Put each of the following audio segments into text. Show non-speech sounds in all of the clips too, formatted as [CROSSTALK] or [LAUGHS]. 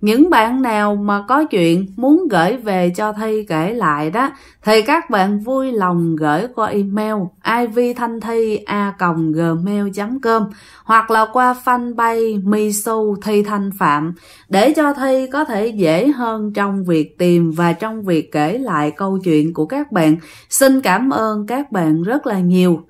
những bạn nào mà có chuyện muốn gửi về cho thi kể lại đó thì các bạn vui lòng gửi qua email a gmail com hoặc là qua fanpage misu thi thanh phạm để cho thi có thể dễ hơn trong việc tìm và trong việc kể lại câu chuyện của các bạn. Xin cảm ơn các bạn rất là nhiều.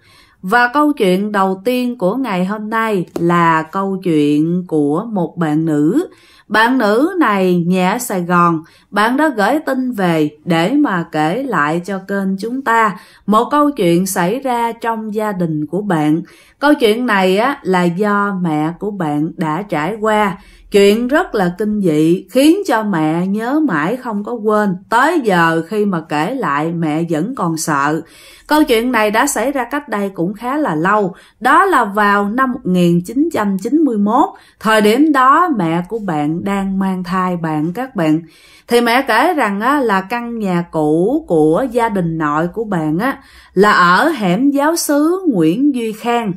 Và câu chuyện đầu tiên của ngày hôm nay là câu chuyện của một bạn nữ bạn nữ này nhẹ Sài Gòn, bạn đã gửi tin về để mà kể lại cho kênh chúng ta một câu chuyện xảy ra trong gia đình của bạn. Câu chuyện này á là do mẹ của bạn đã trải qua Chuyện rất là kinh dị khiến cho mẹ nhớ mãi không có quên. Tới giờ khi mà kể lại mẹ vẫn còn sợ. Câu chuyện này đã xảy ra cách đây cũng khá là lâu. Đó là vào năm 1991. Thời điểm đó mẹ của bạn đang mang thai bạn các bạn. Thì mẹ kể rằng á, là căn nhà cũ của gia đình nội của bạn á, là ở hẻm giáo sứ Nguyễn Duy Khang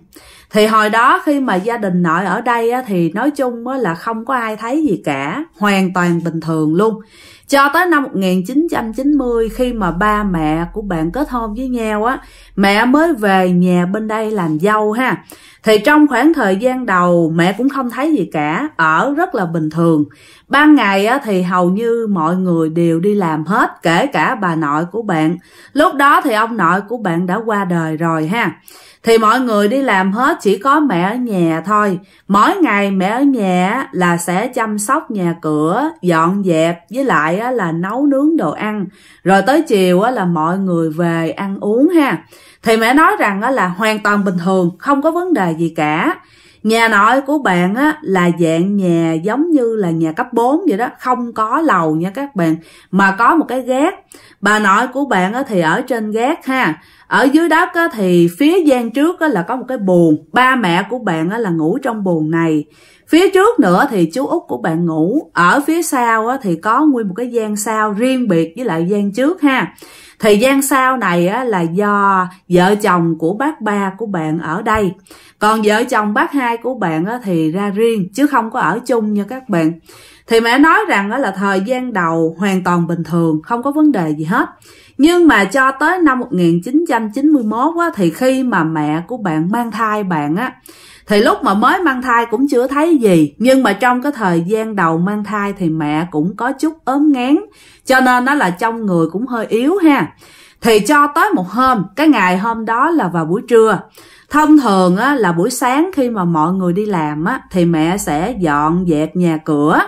thì hồi đó khi mà gia đình nội ở đây á, thì nói chung á, là không có ai thấy gì cả hoàn toàn bình thường luôn cho tới năm 1990 khi mà ba mẹ của bạn kết hôn với nhau á mẹ mới về nhà bên đây làm dâu ha thì trong khoảng thời gian đầu mẹ cũng không thấy gì cả ở rất là bình thường ban ngày á, thì hầu như mọi người đều đi làm hết kể cả bà nội của bạn lúc đó thì ông nội của bạn đã qua đời rồi ha thì mọi người đi làm hết chỉ có mẹ ở nhà thôi. Mỗi ngày mẹ ở nhà là sẽ chăm sóc nhà cửa, dọn dẹp với lại là nấu nướng đồ ăn. Rồi tới chiều là mọi người về ăn uống ha. Thì mẹ nói rằng là hoàn toàn bình thường, không có vấn đề gì cả. Nhà nội của bạn á, là dạng nhà giống như là nhà cấp 4 vậy đó, không có lầu nha các bạn, mà có một cái gác bà nội của bạn thì ở trên gác ha ở dưới đất thì phía gian trước là có một cái buồng ba mẹ của bạn là ngủ trong buồng này phía trước nữa thì chú út của bạn ngủ ở phía sau thì có nguyên một cái gian sau riêng biệt với lại gian trước ha thì gian sau này là do vợ chồng của bác ba của bạn ở đây còn vợ chồng bác hai của bạn thì ra riêng chứ không có ở chung nha các bạn thì mẹ nói rằng đó là thời gian đầu hoàn toàn bình thường không có vấn đề gì hết nhưng mà cho tới năm 1991 á, thì khi mà mẹ của bạn mang thai bạn á thì lúc mà mới mang thai cũng chưa thấy gì nhưng mà trong cái thời gian đầu mang thai thì mẹ cũng có chút ốm ngán cho nên nó là trong người cũng hơi yếu ha thì cho tới một hôm cái ngày hôm đó là vào buổi trưa thông thường á, là buổi sáng khi mà mọi người đi làm á, thì mẹ sẽ dọn dẹp nhà cửa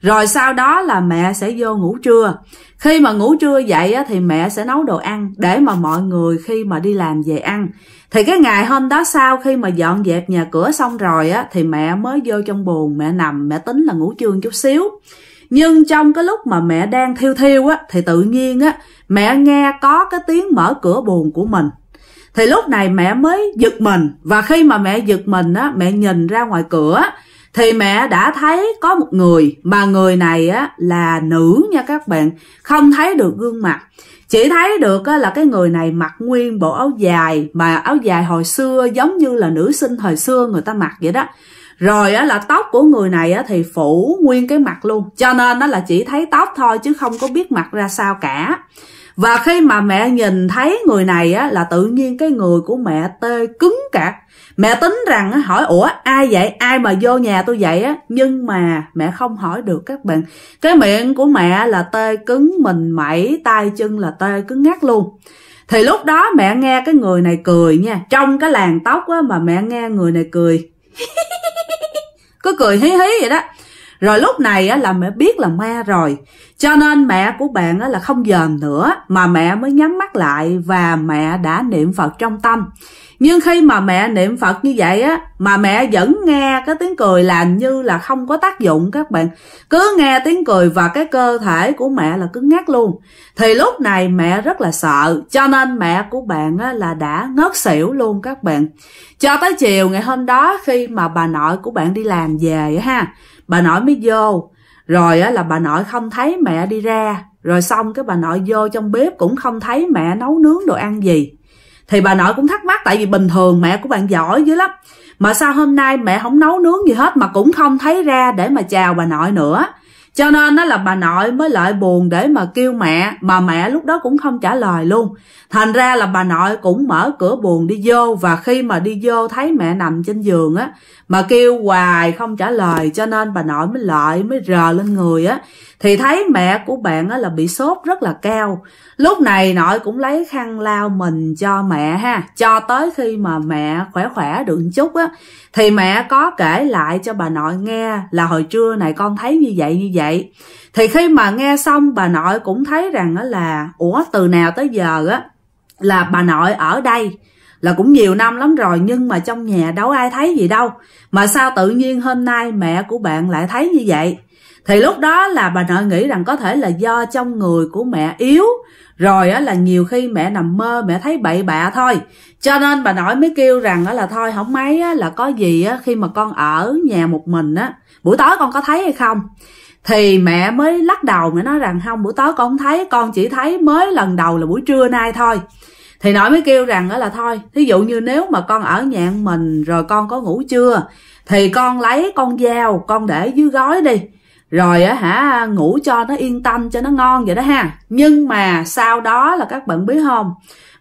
rồi sau đó là mẹ sẽ vô ngủ trưa khi mà ngủ trưa dậy á, thì mẹ sẽ nấu đồ ăn để mà mọi người khi mà đi làm về ăn thì cái ngày hôm đó sau khi mà dọn dẹp nhà cửa xong rồi á, thì mẹ mới vô trong buồn mẹ nằm mẹ tính là ngủ trưa chút xíu nhưng trong cái lúc mà mẹ đang thiêu thiêu á thì tự nhiên á mẹ nghe có cái tiếng mở cửa buồn của mình thì lúc này mẹ mới giật mình và khi mà mẹ giật mình á mẹ nhìn ra ngoài cửa thì mẹ đã thấy có một người mà người này á là nữ nha các bạn không thấy được gương mặt chỉ thấy được á, là cái người này mặc nguyên bộ áo dài mà áo dài hồi xưa giống như là nữ sinh thời xưa người ta mặc vậy đó rồi á là tóc của người này á thì phủ nguyên cái mặt luôn cho nên nó là chỉ thấy tóc thôi chứ không có biết mặt ra sao cả và khi mà mẹ nhìn thấy người này á là tự nhiên cái người của mẹ tê cứng cả mẹ tính rằng hỏi ủa ai vậy ai mà vô nhà tôi vậy á nhưng mà mẹ không hỏi được các bạn cái miệng của mẹ là tê cứng mình mẩy tay chân là tê cứng ngắt luôn thì lúc đó mẹ nghe cái người này cười nha trong cái làng tóc á mà mẹ nghe người này cười [LAUGHS] cứ cười hí hí vậy đó rồi lúc này á, là mẹ biết là ma rồi cho nên mẹ của bạn á, là không dòm nữa mà mẹ mới nhắm mắt lại và mẹ đã niệm phật trong tâm nhưng khi mà mẹ niệm Phật như vậy á, mà mẹ vẫn nghe cái tiếng cười là như là không có tác dụng các bạn. Cứ nghe tiếng cười và cái cơ thể của mẹ là cứ ngắt luôn. Thì lúc này mẹ rất là sợ, cho nên mẹ của bạn á, là đã ngất xỉu luôn các bạn. Cho tới chiều ngày hôm đó khi mà bà nội của bạn đi làm về ha, bà nội mới vô. Rồi á, là bà nội không thấy mẹ đi ra, rồi xong cái bà nội vô trong bếp cũng không thấy mẹ nấu nướng đồ ăn gì thì bà nội cũng thắc mắc tại vì bình thường mẹ của bạn giỏi dữ lắm mà sao hôm nay mẹ không nấu nướng gì hết mà cũng không thấy ra để mà chào bà nội nữa cho nên nó là bà nội mới lại buồn để mà kêu mẹ mà mẹ lúc đó cũng không trả lời luôn thành ra là bà nội cũng mở cửa buồn đi vô và khi mà đi vô thấy mẹ nằm trên giường á mà kêu hoài không trả lời cho nên bà nội mới lại mới rờ lên người á thì thấy mẹ của bạn á là bị sốt rất là cao lúc này nội cũng lấy khăn lao mình cho mẹ ha cho tới khi mà mẹ khỏe khỏe được một chút á thì mẹ có kể lại cho bà nội nghe là hồi trưa này con thấy như vậy như vậy vậy thì khi mà nghe xong bà nội cũng thấy rằng đó là ủa từ nào tới giờ á là bà nội ở đây là cũng nhiều năm lắm rồi nhưng mà trong nhà đâu ai thấy gì đâu mà sao tự nhiên hôm nay mẹ của bạn lại thấy như vậy thì lúc đó là bà nội nghĩ rằng có thể là do trong người của mẹ yếu rồi á là nhiều khi mẹ nằm mơ mẹ thấy bậy bạ thôi cho nên bà nội mới kêu rằng á là thôi không mấy á là có gì á khi mà con ở nhà một mình á buổi tối con có thấy hay không thì mẹ mới lắc đầu mẹ nói rằng không buổi tối con không thấy con chỉ thấy mới lần đầu là buổi trưa nay thôi thì nội mới kêu rằng đó là thôi thí dụ như nếu mà con ở nhà mình rồi con có ngủ chưa thì con lấy con dao con để dưới gói đi rồi á hả ngủ cho nó yên tâm cho nó ngon vậy đó ha nhưng mà sau đó là các bạn biết không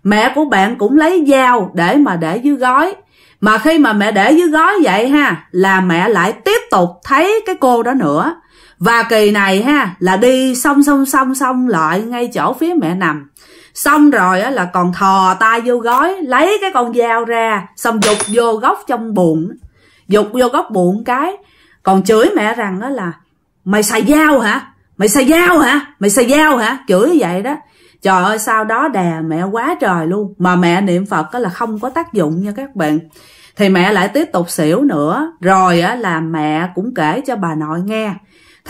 mẹ của bạn cũng lấy dao để mà để dưới gói mà khi mà mẹ để dưới gói vậy ha là mẹ lại tiếp tục thấy cái cô đó nữa và kỳ này ha là đi xong xong xong xong lại ngay chỗ phía mẹ nằm xong rồi á là còn thò tay vô gói lấy cái con dao ra xong dục vô góc trong bụng dục vô góc bụng cái còn chửi mẹ rằng đó là mày xài dao hả mày xài dao hả mày xài dao hả chửi vậy đó trời ơi sau đó đè mẹ quá trời luôn mà mẹ niệm phật đó là không có tác dụng nha các bạn thì mẹ lại tiếp tục xỉu nữa rồi á là mẹ cũng kể cho bà nội nghe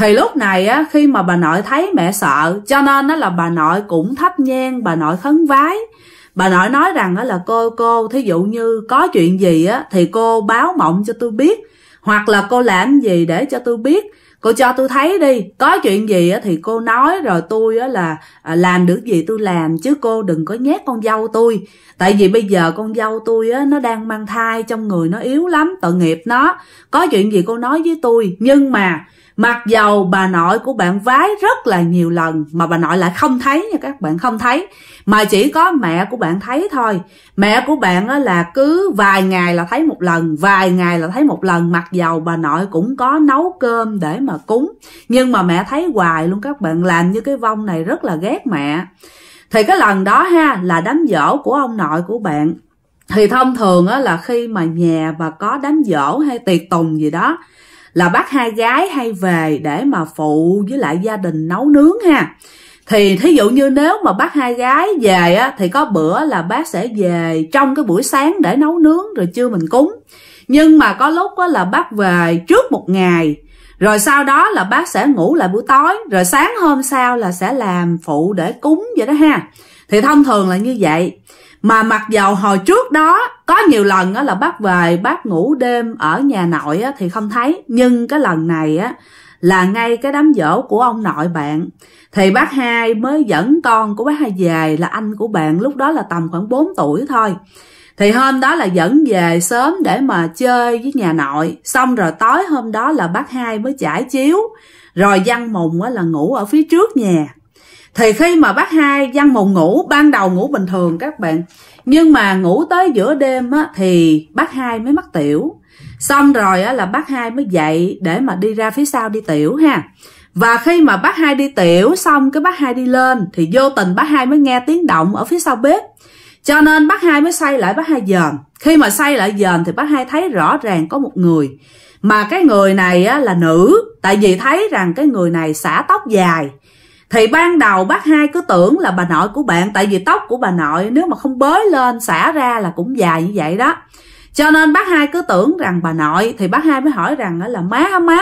thì lúc này á khi mà bà nội thấy mẹ sợ cho nên á là bà nội cũng thắp nhang bà nội khấn vái bà nội nói rằng á là cô cô thí dụ như có chuyện gì á thì cô báo mộng cho tôi biết hoặc là cô làm gì để cho tôi biết cô cho tôi thấy đi có chuyện gì á thì cô nói rồi tôi á là à, làm được gì tôi làm chứ cô đừng có nhét con dâu tôi tại vì bây giờ con dâu tôi á nó đang mang thai trong người nó yếu lắm tội nghiệp nó có chuyện gì cô nói với tôi nhưng mà Mặc dầu bà nội của bạn vái rất là nhiều lần mà bà nội lại không thấy nha các bạn không thấy mà chỉ có mẹ của bạn thấy thôi. Mẹ của bạn là cứ vài ngày là thấy một lần, vài ngày là thấy một lần mặc dầu bà nội cũng có nấu cơm để mà cúng. Nhưng mà mẹ thấy hoài luôn các bạn làm như cái vong này rất là ghét mẹ. Thì cái lần đó ha là đám dỗ của ông nội của bạn. Thì thông thường á là khi mà nhà và có đám dỗ hay tiệc tùng gì đó là bác hai gái hay về để mà phụ với lại gia đình nấu nướng ha thì thí dụ như nếu mà bác hai gái về á, thì có bữa là bác sẽ về trong cái buổi sáng để nấu nướng rồi trưa mình cúng nhưng mà có lúc á, là bác về trước một ngày rồi sau đó là bác sẽ ngủ lại buổi tối rồi sáng hôm sau là sẽ làm phụ để cúng vậy đó ha thì thông thường là như vậy mà mặc dầu hồi trước đó có nhiều lần á là bác về bác ngủ đêm ở nhà nội thì không thấy nhưng cái lần này á là ngay cái đám dỗ của ông nội bạn thì bác hai mới dẫn con của bác hai về là anh của bạn lúc đó là tầm khoảng 4 tuổi thôi thì hôm đó là dẫn về sớm để mà chơi với nhà nội xong rồi tối hôm đó là bác hai mới trải chiếu rồi văn mùng là ngủ ở phía trước nhà thì khi mà bác hai văn mộng ngủ ban đầu ngủ bình thường các bạn nhưng mà ngủ tới giữa đêm á, thì bác hai mới mắc tiểu xong rồi á, là bác hai mới dậy để mà đi ra phía sau đi tiểu ha và khi mà bác hai đi tiểu xong cái bác hai đi lên thì vô tình bác hai mới nghe tiếng động ở phía sau bếp cho nên bác hai mới xoay lại bác hai dờn khi mà xoay lại dờn thì bác hai thấy rõ ràng có một người mà cái người này á, là nữ tại vì thấy rằng cái người này xả tóc dài thì ban đầu bác hai cứ tưởng là bà nội của bạn tại vì tóc của bà nội nếu mà không bới lên xả ra là cũng dài như vậy đó cho nên bác hai cứ tưởng rằng bà nội thì bác hai mới hỏi rằng là má má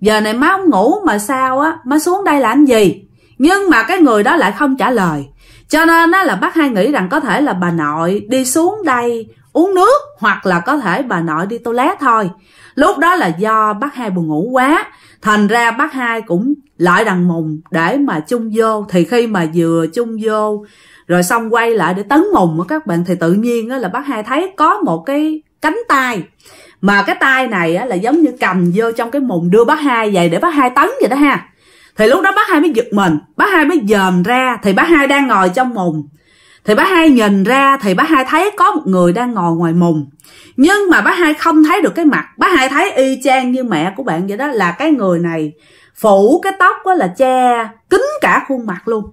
giờ này má không ngủ mà sao á má xuống đây là anh gì nhưng mà cái người đó lại không trả lời cho nên á là bác hai nghĩ rằng có thể là bà nội đi xuống đây uống nước hoặc là có thể bà nội đi toilet thôi lúc đó là do bác hai buồn ngủ quá thành ra bác hai cũng lại đằng mùng để mà chung vô thì khi mà vừa chung vô rồi xong quay lại để tấn mùng của các bạn thì tự nhiên là bác hai thấy có một cái cánh tay mà cái tay này á, là giống như cầm vô trong cái mùng đưa bác hai về để bác hai tấn vậy đó ha thì lúc đó bác hai mới giật mình bác hai mới dòm ra thì bác hai đang ngồi trong mùng thì bác hai nhìn ra thì bác hai thấy có một người đang ngồi ngoài mùng nhưng mà bác hai không thấy được cái mặt bác hai thấy y chang như mẹ của bạn vậy đó là cái người này phủ cái tóc á là che kín cả khuôn mặt luôn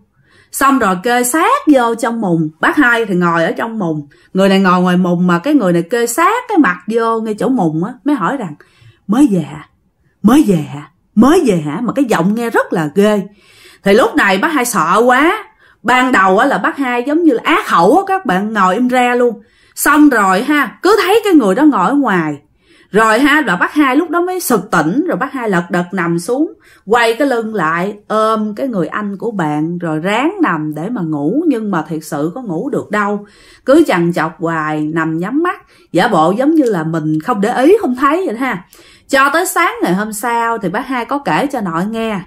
xong rồi kê sát vô trong mùng bác hai thì ngồi ở trong mùng người này ngồi ngoài mùng mà cái người này kê sát cái mặt vô ngay chỗ mùng á mới hỏi rằng mới về mới về mới về hả mà cái giọng nghe rất là ghê thì lúc này bác hai sợ quá ban đầu á là bác hai giống như là á khẩu á các bạn ngồi im ra luôn xong rồi ha cứ thấy cái người đó ngồi ở ngoài rồi ha là bác hai lúc đó mới sực tỉnh rồi bác hai lật đật nằm xuống quay cái lưng lại ôm cái người anh của bạn rồi ráng nằm để mà ngủ nhưng mà thiệt sự có ngủ được đâu cứ chằn chọc hoài nằm nhắm mắt giả bộ giống như là mình không để ý không thấy vậy ha cho tới sáng ngày hôm sau thì bác hai có kể cho nội nghe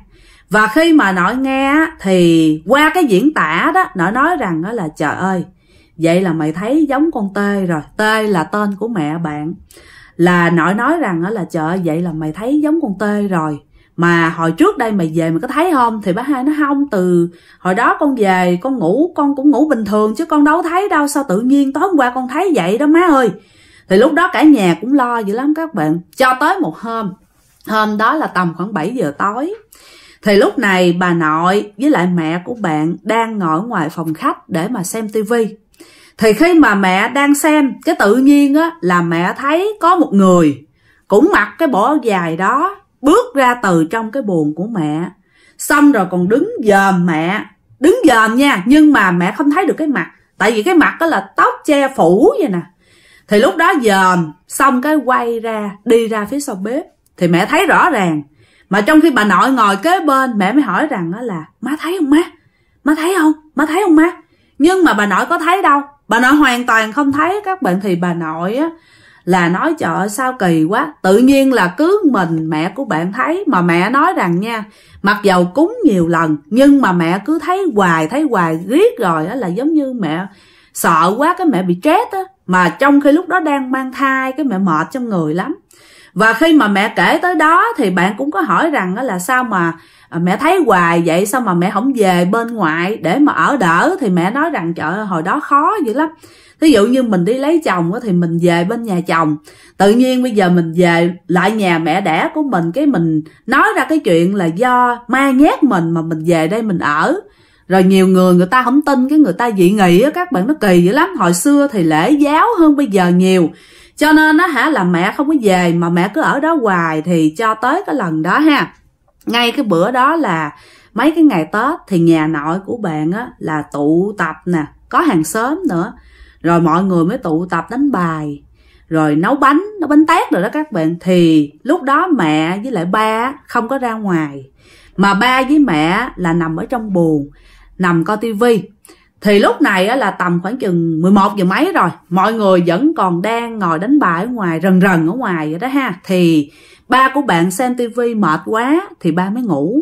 và khi mà nội nghe thì qua cái diễn tả đó nội nói rằng đó là trời ơi vậy là mày thấy giống con tê rồi tê là tên của mẹ bạn là nội nói rằng là chợ vậy là mày thấy giống con tê rồi mà hồi trước đây mày về mày có thấy không thì bà hai nó không từ hồi đó con về con ngủ con cũng ngủ bình thường chứ con đâu thấy đâu sao tự nhiên tối hôm qua con thấy vậy đó má ơi thì lúc đó cả nhà cũng lo dữ lắm các bạn cho tới một hôm hôm đó là tầm khoảng 7 giờ tối thì lúc này bà nội với lại mẹ của bạn đang ngồi ngoài phòng khách để mà xem tivi thì khi mà mẹ đang xem cái tự nhiên á là mẹ thấy có một người cũng mặc cái bộ dài đó bước ra từ trong cái buồn của mẹ xong rồi còn đứng dòm mẹ đứng dòm nha nhưng mà mẹ không thấy được cái mặt tại vì cái mặt đó là tóc che phủ vậy nè thì lúc đó dòm xong cái quay ra đi ra phía sau bếp thì mẹ thấy rõ ràng mà trong khi bà nội ngồi kế bên mẹ mới hỏi rằng đó là má thấy không má má thấy không má thấy không má nhưng mà bà nội có thấy đâu bà nội hoàn toàn không thấy các bạn thì bà nội á là nói chợ sao kỳ quá tự nhiên là cứ mình mẹ của bạn thấy mà mẹ nói rằng nha mặc dầu cúng nhiều lần nhưng mà mẹ cứ thấy hoài thấy hoài riết rồi á là giống như mẹ sợ quá cái mẹ bị chết á mà trong khi lúc đó đang mang thai cái mẹ mệt trong người lắm và khi mà mẹ kể tới đó thì bạn cũng có hỏi rằng là sao mà à, mẹ thấy hoài vậy sao mà mẹ không về bên ngoại để mà ở đỡ thì mẹ nói rằng chợ hồi đó khó dữ lắm thí dụ như mình đi lấy chồng thì mình về bên nhà chồng tự nhiên bây giờ mình về lại nhà mẹ đẻ của mình cái mình nói ra cái chuyện là do ma nhét mình mà mình về đây mình ở rồi nhiều người người ta không tin cái người ta dị nghị á các bạn nó kỳ dữ lắm hồi xưa thì lễ giáo hơn bây giờ nhiều cho nên nó hả là mẹ không có về mà mẹ cứ ở đó hoài thì cho tới cái lần đó ha ngay cái bữa đó là mấy cái ngày tết thì nhà nội của bạn á là tụ tập nè có hàng xóm nữa rồi mọi người mới tụ tập đánh bài rồi nấu bánh nấu bánh tét rồi đó các bạn thì lúc đó mẹ với lại ba không có ra ngoài mà ba với mẹ là nằm ở trong buồn nằm coi tivi thì lúc này là tầm khoảng chừng 11 giờ mấy rồi mọi người vẫn còn đang ngồi đánh bài ở ngoài rần rần ở ngoài vậy đó ha thì ba của bạn xem tivi mệt quá thì ba mới ngủ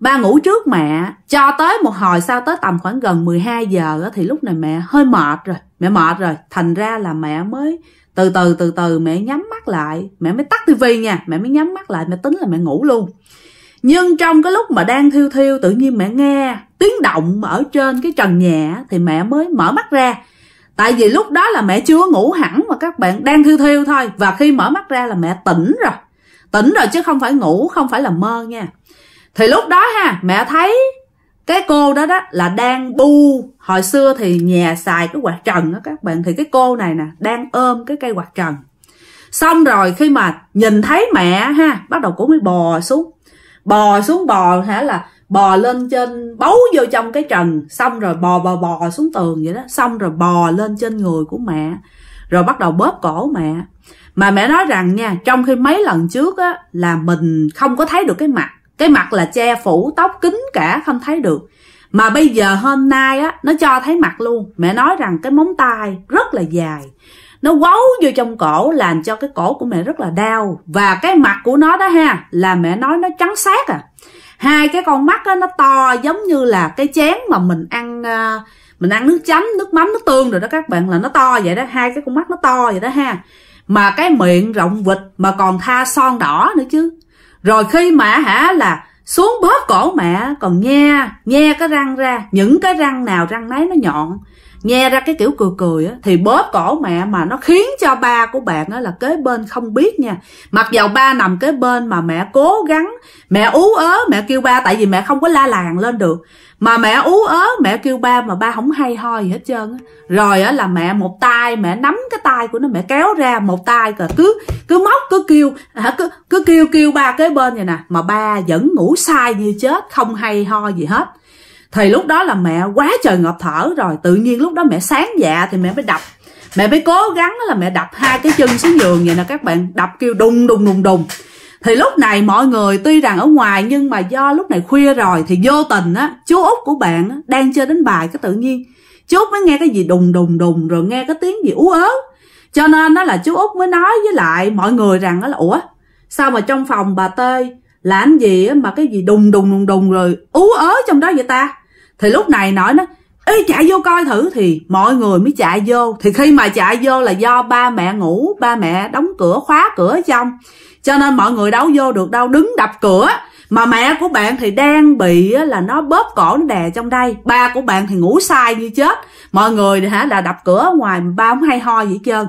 ba ngủ trước mẹ cho tới một hồi sau tới tầm khoảng gần 12 giờ thì lúc này mẹ hơi mệt rồi mẹ mệt rồi thành ra là mẹ mới từ từ từ từ mẹ nhắm mắt lại mẹ mới tắt tivi nha mẹ mới nhắm mắt lại mẹ tính là mẹ ngủ luôn nhưng trong cái lúc mà đang thiêu thiêu tự nhiên mẹ nghe tiếng động ở trên cái trần nhà thì mẹ mới mở mắt ra tại vì lúc đó là mẹ chưa ngủ hẳn mà các bạn đang thiêu thiêu thôi và khi mở mắt ra là mẹ tỉnh rồi tỉnh rồi chứ không phải ngủ không phải là mơ nha thì lúc đó ha mẹ thấy cái cô đó đó là đang bu hồi xưa thì nhà xài cái quạt trần đó các bạn thì cái cô này nè đang ôm cái cây quạt trần xong rồi khi mà nhìn thấy mẹ ha bắt đầu cũng mới bò xuống bò xuống bò hả là bò lên trên bấu vô trong cái trần xong rồi bò bò bò xuống tường vậy đó xong rồi bò lên trên người của mẹ rồi bắt đầu bóp cổ mẹ mà mẹ nói rằng nha trong khi mấy lần trước á là mình không có thấy được cái mặt cái mặt là che phủ tóc kín cả không thấy được mà bây giờ hôm nay á nó cho thấy mặt luôn mẹ nói rằng cái móng tay rất là dài nó quấu vô trong cổ làm cho cái cổ của mẹ rất là đau và cái mặt của nó đó ha là mẹ nói nó trắng xác à hai cái con mắt đó, nó to giống như là cái chén mà mình ăn à, mình ăn nước chấm nước mắm nước tương rồi đó các bạn là nó to vậy đó hai cái con mắt nó to vậy đó ha mà cái miệng rộng vịt mà còn tha son đỏ nữa chứ rồi khi mà hả là xuống bóp cổ mẹ còn nghe nghe cái răng ra những cái răng nào răng nấy nó nhọn nghe ra cái kiểu cười cười á thì bóp cổ mẹ mà nó khiến cho ba của bạn á là kế bên không biết nha mặc dầu ba nằm kế bên mà mẹ cố gắng mẹ ú ớ mẹ kêu ba tại vì mẹ không có la làng lên được mà mẹ ú ớ mẹ kêu ba mà ba không hay ho gì hết trơn á rồi á là mẹ một tay mẹ nắm cái tay của nó mẹ kéo ra một tay rồi cứ cứ móc cứ kêu hả cứ cứ kêu kêu ba kế bên vậy nè mà ba vẫn ngủ sai như chết không hay ho gì hết thì lúc đó là mẹ quá trời ngộp thở rồi tự nhiên lúc đó mẹ sáng dạ thì mẹ mới đập mẹ mới cố gắng là mẹ đập hai cái chân xuống giường vậy nè các bạn đập kêu đùng đùng đùng đùng thì lúc này mọi người tuy rằng ở ngoài nhưng mà do lúc này khuya rồi thì vô tình á chú út của bạn á, đang chơi đánh bài cái tự nhiên chú út mới nghe cái gì đùng đùng đùng rồi nghe cái tiếng gì ú ớ cho nên nó là chú út mới nói với lại mọi người rằng đó là ủa sao mà trong phòng bà tê làm gì á, mà cái gì đùng đùng đùng đùng rồi ú ớ trong đó vậy ta thì lúc này nói nó Ê chạy vô coi thử thì mọi người mới chạy vô Thì khi mà chạy vô là do ba mẹ ngủ Ba mẹ đóng cửa khóa cửa trong Cho nên mọi người đâu vô được đâu Đứng đập cửa Mà mẹ của bạn thì đang bị là nó bóp cổ nó đè trong đây Ba của bạn thì ngủ sai như chết Mọi người hả là đập cửa ngoài Ba không hay ho gì hết trơn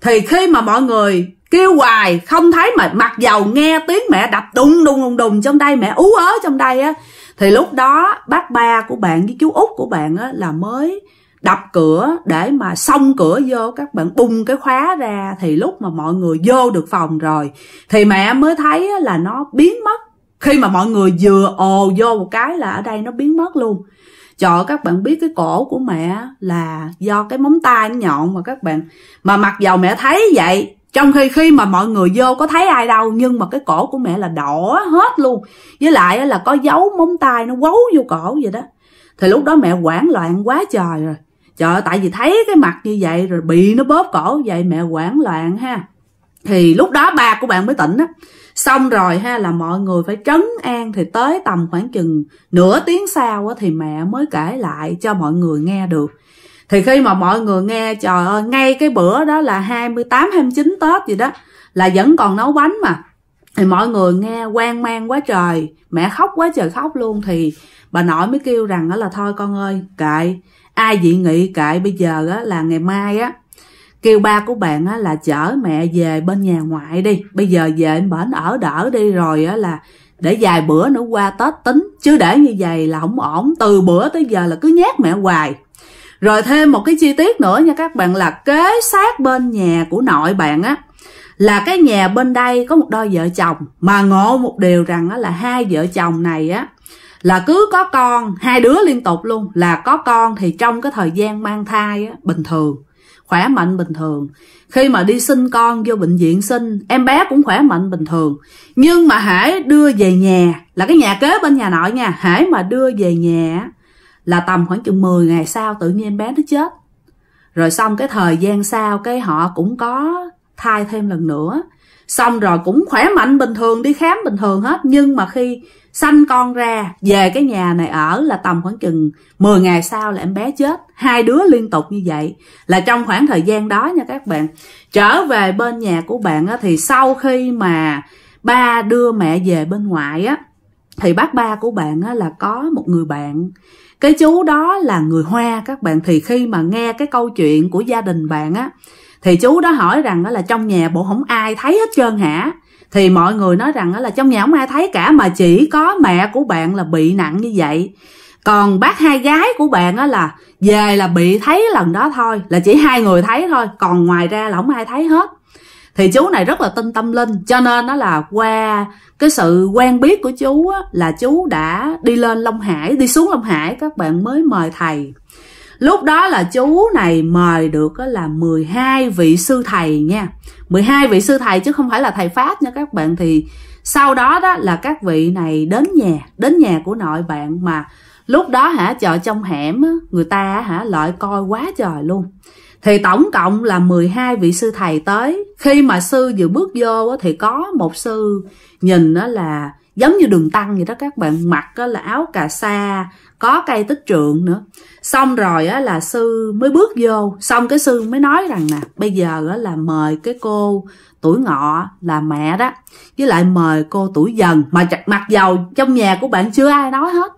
Thì khi mà mọi người kêu hoài không thấy mà mặc dầu nghe tiếng mẹ đập đùng đùng đùng đùng trong đây mẹ ú ớ trong đây á thì lúc đó bác ba của bạn với chú út của bạn á, là mới đập cửa để mà xong cửa vô các bạn bung cái khóa ra thì lúc mà mọi người vô được phòng rồi thì mẹ mới thấy là nó biến mất khi mà mọi người vừa ồ vô một cái là ở đây nó biến mất luôn Trời các bạn biết cái cổ của mẹ là do cái móng tay nhọn mà các bạn Mà mặc dầu mẹ thấy vậy trong khi khi mà mọi người vô có thấy ai đâu nhưng mà cái cổ của mẹ là đỏ hết luôn với lại là có dấu móng tay nó quấu vô cổ vậy đó thì lúc đó mẹ hoảng loạn quá trời rồi trời ơi, tại vì thấy cái mặt như vậy rồi bị nó bóp cổ vậy mẹ hoảng loạn ha thì lúc đó ba của bạn mới tỉnh á xong rồi ha là mọi người phải trấn an thì tới tầm khoảng chừng nửa tiếng sau á thì mẹ mới kể lại cho mọi người nghe được thì khi mà mọi người nghe trời ơi ngay cái bữa đó là 28 29 Tết gì đó là vẫn còn nấu bánh mà thì mọi người nghe quan mang quá trời mẹ khóc quá trời khóc luôn thì bà nội mới kêu rằng đó là thôi con ơi kệ ai dị nghị kệ bây giờ đó là ngày mai á kêu ba của bạn á là chở mẹ về bên nhà ngoại đi bây giờ về bển ở đỡ đi rồi á là để vài bữa nữa qua tết tính chứ để như vậy là không ổn từ bữa tới giờ là cứ nhát mẹ hoài rồi thêm một cái chi tiết nữa nha các bạn là kế sát bên nhà của nội bạn á là cái nhà bên đây có một đôi vợ chồng mà ngộ một điều rằng á, là hai vợ chồng này á là cứ có con hai đứa liên tục luôn là có con thì trong cái thời gian mang thai á, bình thường khỏe mạnh bình thường khi mà đi sinh con vô bệnh viện sinh em bé cũng khỏe mạnh bình thường nhưng mà hãy đưa về nhà là cái nhà kế bên nhà nội nha hãy mà đưa về nhà là tầm khoảng chừng 10 ngày sau tự nhiên bé nó chết rồi xong cái thời gian sau cái họ cũng có thai thêm lần nữa xong rồi cũng khỏe mạnh bình thường đi khám bình thường hết nhưng mà khi sanh con ra về cái nhà này ở là tầm khoảng chừng 10 ngày sau là em bé chết hai đứa liên tục như vậy là trong khoảng thời gian đó nha các bạn trở về bên nhà của bạn á, thì sau khi mà ba đưa mẹ về bên ngoại á thì bác ba của bạn á, là có một người bạn cái chú đó là người hoa các bạn thì khi mà nghe cái câu chuyện của gia đình bạn á thì chú đó hỏi rằng đó là trong nhà bộ không ai thấy hết trơn hả thì mọi người nói rằng đó là trong nhà không ai thấy cả mà chỉ có mẹ của bạn là bị nặng như vậy còn bác hai gái của bạn á là về là bị thấy lần đó thôi là chỉ hai người thấy thôi còn ngoài ra là không ai thấy hết thì chú này rất là tin tâm linh cho nên nó là qua cái sự quen biết của chú á, là chú đã đi lên Long Hải đi xuống Long Hải các bạn mới mời thầy lúc đó là chú này mời được là 12 vị sư thầy nha 12 vị sư thầy chứ không phải là thầy Pháp nha các bạn thì sau đó đó là các vị này đến nhà đến nhà của nội bạn mà lúc đó hả chợ trong hẻm người ta hả lợi coi quá trời luôn thì tổng cộng là 12 vị sư thầy tới khi mà sư vừa bước vô thì có một sư nhìn nó là giống như đường tăng vậy đó các bạn mặc đó là áo cà sa có cây tích trượng nữa xong rồi á là sư mới bước vô xong cái sư mới nói rằng nè bây giờ á là mời cái cô tuổi ngọ là mẹ đó với lại mời cô tuổi dần mà mặc dầu trong nhà của bạn chưa ai nói hết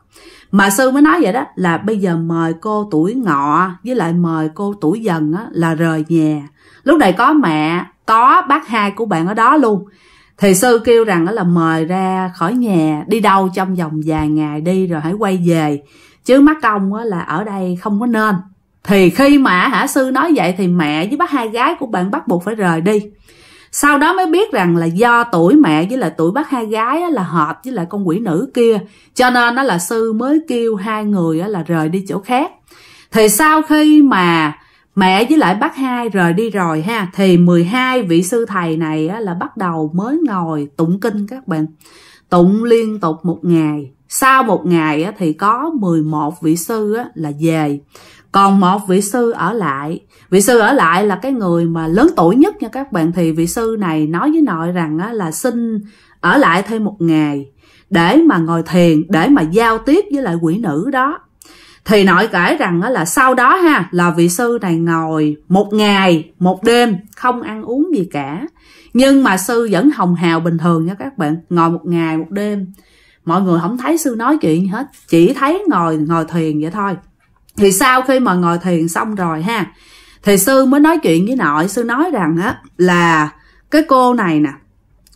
mà sư mới nói vậy đó là bây giờ mời cô tuổi ngọ với lại mời cô tuổi dần á, là rời nhà lúc này có mẹ có bác hai của bạn ở đó luôn thì sư kêu rằng đó là mời ra khỏi nhà đi đâu trong vòng vài ngày đi rồi hãy quay về chứ mắt công á, là ở đây không có nên thì khi mà hả sư nói vậy thì mẹ với bác hai gái của bạn bắt buộc phải rời đi sau đó mới biết rằng là do tuổi mẹ với lại tuổi bác hai gái là hợp với lại con quỷ nữ kia cho nên nó là sư mới kêu hai người là rời đi chỗ khác thì sau khi mà mẹ với lại bác hai rời đi rồi ha thì 12 vị sư thầy này là bắt đầu mới ngồi tụng kinh các bạn tụng liên tục một ngày sau một ngày thì có 11 vị sư là về còn một vị sư ở lại vị sư ở lại là cái người mà lớn tuổi nhất nha các bạn thì vị sư này nói với nội rằng là xin ở lại thêm một ngày để mà ngồi thiền để mà giao tiếp với lại quỷ nữ đó thì nội kể rằng là sau đó ha là vị sư này ngồi một ngày một đêm không ăn uống gì cả nhưng mà sư vẫn hồng hào bình thường nha các bạn ngồi một ngày một đêm mọi người không thấy sư nói chuyện gì hết chỉ thấy ngồi ngồi thiền vậy thôi thì sau khi mà ngồi thiền xong rồi ha thì sư mới nói chuyện với nội sư nói rằng á là cái cô này nè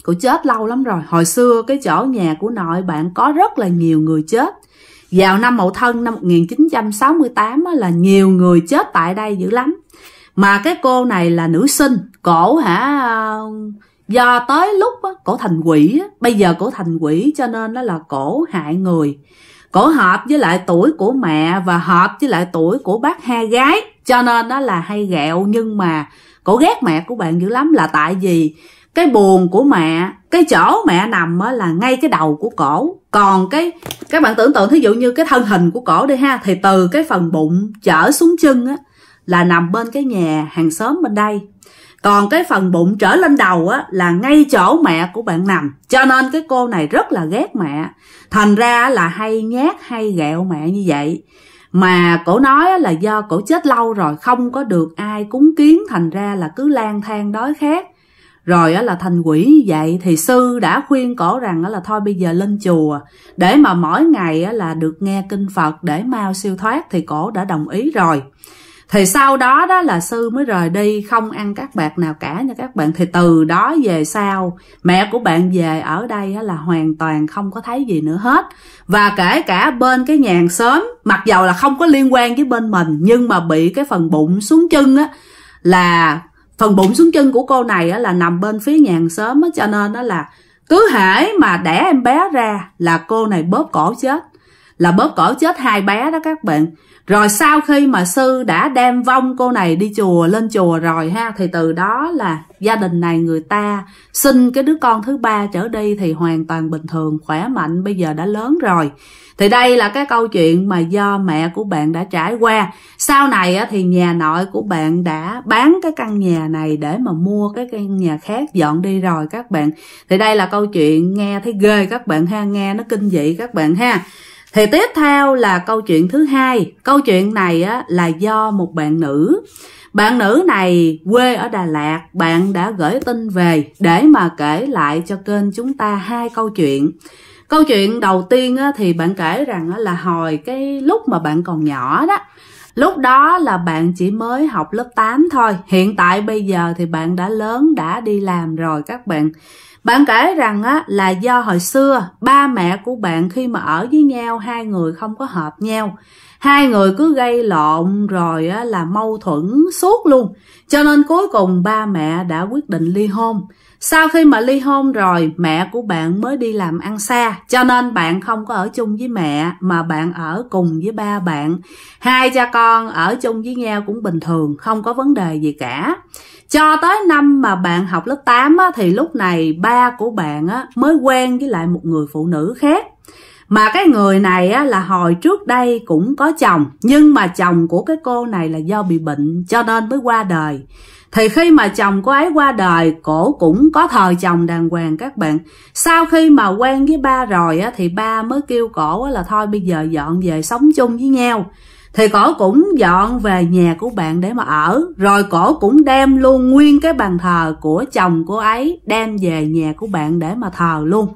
cô chết lâu lắm rồi hồi xưa cái chỗ nhà của nội bạn có rất là nhiều người chết vào năm Mậu Thân năm 1968 á, là nhiều người chết tại đây dữ lắm. Mà cái cô này là nữ sinh, cổ hả do tới lúc á, cổ thành quỷ, á, bây giờ cổ thành quỷ cho nên nó là cổ hại người cổ hợp với lại tuổi của mẹ và hợp với lại tuổi của bác hai gái cho nên đó là hay ghẹo nhưng mà cổ ghét mẹ của bạn dữ lắm là tại vì cái buồn của mẹ cái chỗ mẹ nằm á là ngay cái đầu của cổ còn cái các bạn tưởng tượng thí dụ như cái thân hình của cổ đi ha thì từ cái phần bụng trở xuống chân á là nằm bên cái nhà hàng xóm bên đây còn cái phần bụng trở lên đầu á là ngay chỗ mẹ của bạn nằm cho nên cái cô này rất là ghét mẹ thành ra là hay nhát hay ghẹo mẹ như vậy mà cổ nói là do cổ chết lâu rồi không có được ai cúng kiến thành ra là cứ lang thang đói khát rồi là thành quỷ như vậy thì sư đã khuyên cổ rằng là thôi bây giờ lên chùa để mà mỗi ngày là được nghe kinh phật để mau siêu thoát thì cổ đã đồng ý rồi thì sau đó đó là sư mới rời đi không ăn các bạc nào cả nha các bạn thì từ đó về sau mẹ của bạn về ở đây là hoàn toàn không có thấy gì nữa hết và kể cả bên cái nhàn sớm mặc dầu là không có liên quan với bên mình nhưng mà bị cái phần bụng xuống chân á là phần bụng xuống chân của cô này á, là nằm bên phía nhàn sớm á, cho nên đó là cứ hễ mà đẻ em bé ra là cô này bóp cổ chết là bóp cổ chết hai bé đó các bạn rồi sau khi mà sư đã đem vong cô này đi chùa lên chùa rồi ha thì từ đó là gia đình này người ta sinh cái đứa con thứ ba trở đi thì hoàn toàn bình thường khỏe mạnh bây giờ đã lớn rồi thì đây là cái câu chuyện mà do mẹ của bạn đã trải qua sau này thì nhà nội của bạn đã bán cái căn nhà này để mà mua cái căn nhà khác dọn đi rồi các bạn thì đây là câu chuyện nghe thấy ghê các bạn ha nghe nó kinh dị các bạn ha thì tiếp theo là câu chuyện thứ hai câu chuyện này á, là do một bạn nữ bạn nữ này quê ở đà lạt bạn đã gửi tin về để mà kể lại cho kênh chúng ta hai câu chuyện câu chuyện đầu tiên á, thì bạn kể rằng á, là hồi cái lúc mà bạn còn nhỏ đó Lúc đó là bạn chỉ mới học lớp 8 thôi Hiện tại bây giờ thì bạn đã lớn đã đi làm rồi các bạn bạn kể rằng á, là do hồi xưa ba mẹ của bạn khi mà ở với nhau hai người không có hợp nhau. Hai người cứ gây lộn rồi á, là mâu thuẫn suốt luôn. Cho nên cuối cùng ba mẹ đã quyết định ly hôn. Sau khi mà ly hôn rồi, mẹ của bạn mới đi làm ăn xa, cho nên bạn không có ở chung với mẹ mà bạn ở cùng với ba bạn. Hai cha con ở chung với nhau cũng bình thường, không có vấn đề gì cả. Cho tới năm mà bạn học lớp 8 á, thì lúc này ba của bạn á, mới quen với lại một người phụ nữ khác mà cái người này á, là hồi trước đây cũng có chồng nhưng mà chồng của cái cô này là do bị bệnh cho nên mới qua đời thì khi mà chồng cô ấy qua đời cổ cũng có thờ chồng đàng hoàng các bạn sau khi mà quen với ba rồi á, thì ba mới kêu cổ là thôi bây giờ dọn về sống chung với nhau thì cổ cũng dọn về nhà của bạn để mà ở rồi cổ cũng đem luôn nguyên cái bàn thờ của chồng cô ấy đem về nhà của bạn để mà thờ luôn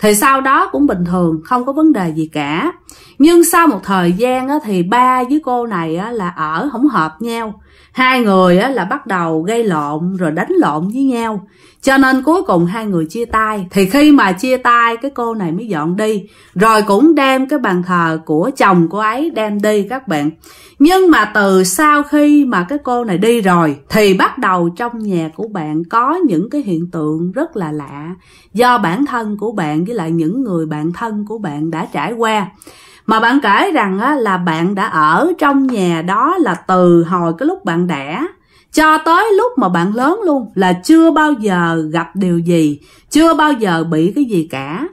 thì sau đó cũng bình thường không có vấn đề gì cả nhưng sau một thời gian á, thì ba với cô này á, là ở không hợp nhau Hai người là bắt đầu gây lộn rồi đánh lộn với nhau. Cho nên cuối cùng hai người chia tay. Thì khi mà chia tay cái cô này mới dọn đi. Rồi cũng đem cái bàn thờ của chồng cô ấy đem đi các bạn. Nhưng mà từ sau khi mà cái cô này đi rồi thì bắt đầu trong nhà của bạn có những cái hiện tượng rất là lạ do bản thân của bạn với lại những người bạn thân của bạn đã trải qua mà bạn kể rằng á, là bạn đã ở trong nhà đó là từ hồi cái lúc bạn đẻ cho tới lúc mà bạn lớn luôn là chưa bao giờ gặp điều gì chưa bao giờ bị cái gì cả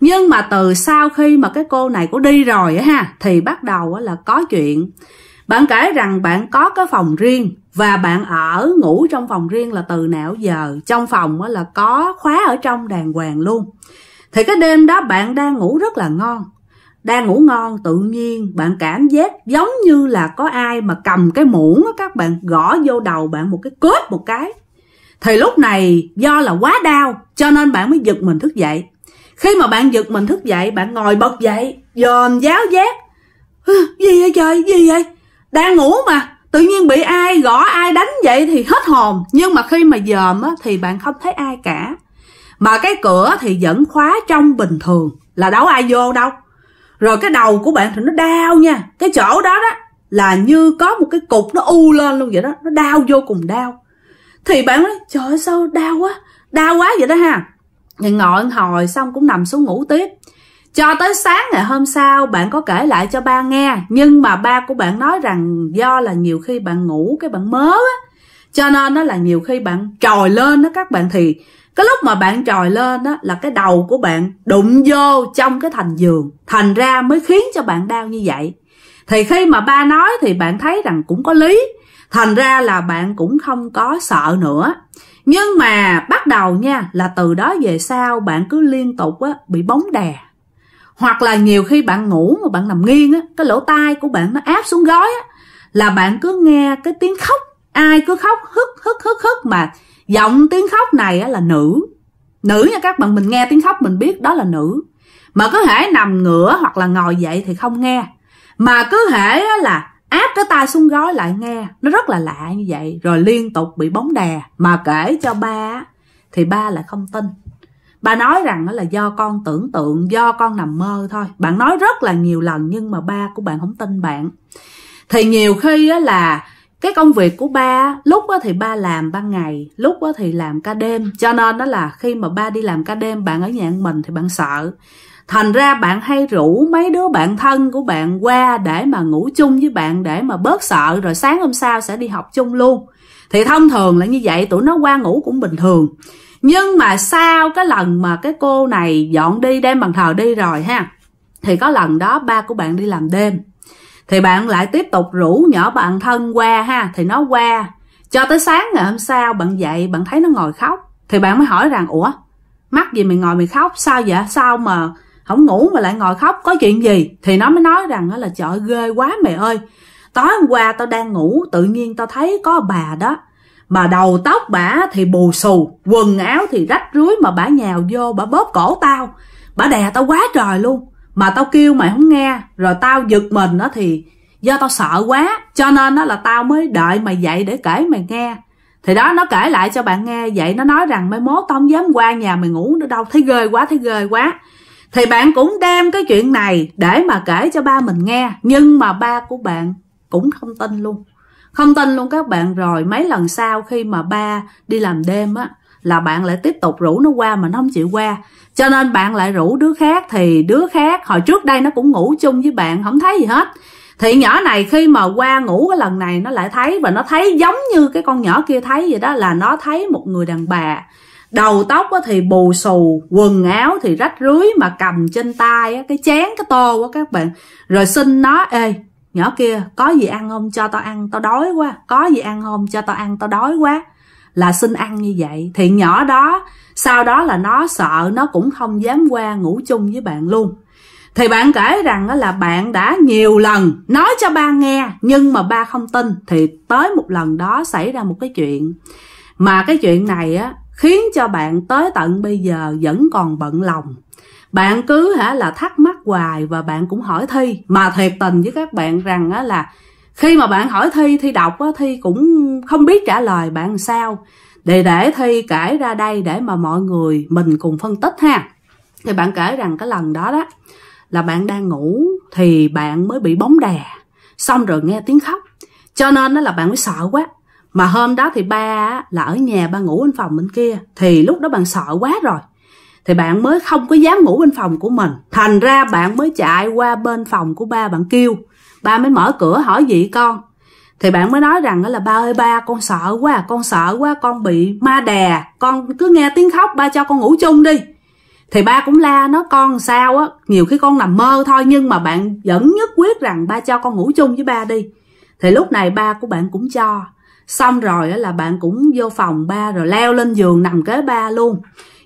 nhưng mà từ sau khi mà cái cô này cũng đi rồi á ha thì bắt đầu á, là có chuyện bạn kể rằng bạn có cái phòng riêng và bạn ở ngủ trong phòng riêng là từ nào giờ trong phòng á, là có khóa ở trong đàng hoàng luôn thì cái đêm đó bạn đang ngủ rất là ngon đang ngủ ngon tự nhiên bạn cảm giác giống như là có ai mà cầm cái muỗng á các bạn gõ vô đầu bạn một cái cốt một cái thì lúc này do là quá đau cho nên bạn mới giật mình thức dậy khi mà bạn giật mình thức dậy bạn ngồi bật dậy dòm giáo giác gì vậy trời gì vậy đang ngủ mà tự nhiên bị ai gõ ai đánh vậy thì hết hồn nhưng mà khi mà dòm á, thì bạn không thấy ai cả mà cái cửa thì vẫn khóa trong bình thường là đâu ai vô đâu rồi cái đầu của bạn thì nó đau nha cái chỗ đó đó là như có một cái cục nó u lên luôn vậy đó nó đau vô cùng đau thì bạn nói trời ơi sao đau quá đau quá vậy đó ha thì ngồi hồi xong cũng nằm xuống ngủ tiếp cho tới sáng ngày hôm sau bạn có kể lại cho ba nghe nhưng mà ba của bạn nói rằng do là nhiều khi bạn ngủ cái bạn mớ á cho nên nó là nhiều khi bạn trồi lên đó các bạn thì cái lúc mà bạn trồi lên đó là cái đầu của bạn đụng vô trong cái thành giường thành ra mới khiến cho bạn đau như vậy thì khi mà ba nói thì bạn thấy rằng cũng có lý thành ra là bạn cũng không có sợ nữa nhưng mà bắt đầu nha là từ đó về sau bạn cứ liên tục á, bị bóng đè hoặc là nhiều khi bạn ngủ mà bạn nằm nghiêng á cái lỗ tai của bạn nó áp xuống gối á là bạn cứ nghe cái tiếng khóc ai cứ khóc hức hức hức hức mà giọng tiếng khóc này là nữ nữ nha các bạn mình nghe tiếng khóc mình biết đó là nữ mà cứ hễ nằm ngửa hoặc là ngồi dậy thì không nghe mà cứ hễ là áp cái tay xuống gói lại nghe nó rất là lạ như vậy rồi liên tục bị bóng đè mà kể cho ba thì ba lại không tin ba nói rằng đó là do con tưởng tượng do con nằm mơ thôi bạn nói rất là nhiều lần nhưng mà ba của bạn không tin bạn thì nhiều khi là cái công việc của ba lúc thì ba làm ban ngày lúc thì làm ca đêm cho nên đó là khi mà ba đi làm ca đêm bạn ở nhà mình thì bạn sợ thành ra bạn hay rủ mấy đứa bạn thân của bạn qua để mà ngủ chung với bạn để mà bớt sợ rồi sáng hôm sau sẽ đi học chung luôn thì thông thường là như vậy tụi nó qua ngủ cũng bình thường nhưng mà sau cái lần mà cái cô này dọn đi đem bàn thờ đi rồi ha thì có lần đó ba của bạn đi làm đêm thì bạn lại tiếp tục rủ nhỏ bạn thân qua ha thì nó qua cho tới sáng ngày hôm sau bạn dậy bạn thấy nó ngồi khóc thì bạn mới hỏi rằng ủa mắc gì mày ngồi mày khóc sao vậy sao mà không ngủ mà lại ngồi khóc có chuyện gì thì nó mới nói rằng là trời ghê quá mày ơi tối hôm qua tao đang ngủ tự nhiên tao thấy có bà đó mà đầu tóc bả thì bù xù quần áo thì rách rưới mà bả nhào vô bả bóp cổ tao bả đè tao quá trời luôn mà tao kêu mày không nghe rồi tao giật mình đó thì do tao sợ quá cho nên đó là tao mới đợi mày dậy để kể mày nghe thì đó nó kể lại cho bạn nghe vậy nó nói rằng mai mốt tao không dám qua nhà mày ngủ nữa đâu thấy ghê quá thấy ghê quá thì bạn cũng đem cái chuyện này để mà kể cho ba mình nghe nhưng mà ba của bạn cũng không tin luôn không tin luôn các bạn rồi mấy lần sau khi mà ba đi làm đêm á là bạn lại tiếp tục rủ nó qua mà nó không chịu qua cho nên bạn lại rủ đứa khác thì đứa khác hồi trước đây nó cũng ngủ chung với bạn không thấy gì hết thì nhỏ này khi mà qua ngủ cái lần này nó lại thấy và nó thấy giống như cái con nhỏ kia thấy vậy đó là nó thấy một người đàn bà đầu tóc thì bù xù quần áo thì rách rưới mà cầm trên tay cái chén cái tô của các bạn rồi xin nó ê nhỏ kia có gì ăn không cho tao ăn tao đói quá có gì ăn không cho tao ăn tao đói quá là xin ăn như vậy thì nhỏ đó sau đó là nó sợ nó cũng không dám qua ngủ chung với bạn luôn thì bạn kể rằng đó là bạn đã nhiều lần nói cho ba nghe nhưng mà ba không tin thì tới một lần đó xảy ra một cái chuyện mà cái chuyện này á khiến cho bạn tới tận bây giờ vẫn còn bận lòng bạn cứ hả là thắc mắc hoài và bạn cũng hỏi thi mà thiệt tình với các bạn rằng á là khi mà bạn hỏi thi thi đọc á, thi cũng không biết trả lời bạn sao để để thi kể ra đây để mà mọi người mình cùng phân tích ha thì bạn kể rằng cái lần đó đó là bạn đang ngủ thì bạn mới bị bóng đè xong rồi nghe tiếng khóc cho nên đó là bạn mới sợ quá mà hôm đó thì ba là ở nhà ba ngủ bên phòng bên kia thì lúc đó bạn sợ quá rồi thì bạn mới không có dám ngủ bên phòng của mình thành ra bạn mới chạy qua bên phòng của ba bạn kêu ba mới mở cửa hỏi gì con thì bạn mới nói rằng là ba ơi ba con sợ quá con sợ quá con bị ma đè con cứ nghe tiếng khóc ba cho con ngủ chung đi thì ba cũng la nó con sao á nhiều khi con nằm mơ thôi nhưng mà bạn vẫn nhất quyết rằng ba cho con ngủ chung với ba đi thì lúc này ba của bạn cũng cho xong rồi là bạn cũng vô phòng ba rồi leo lên giường nằm kế ba luôn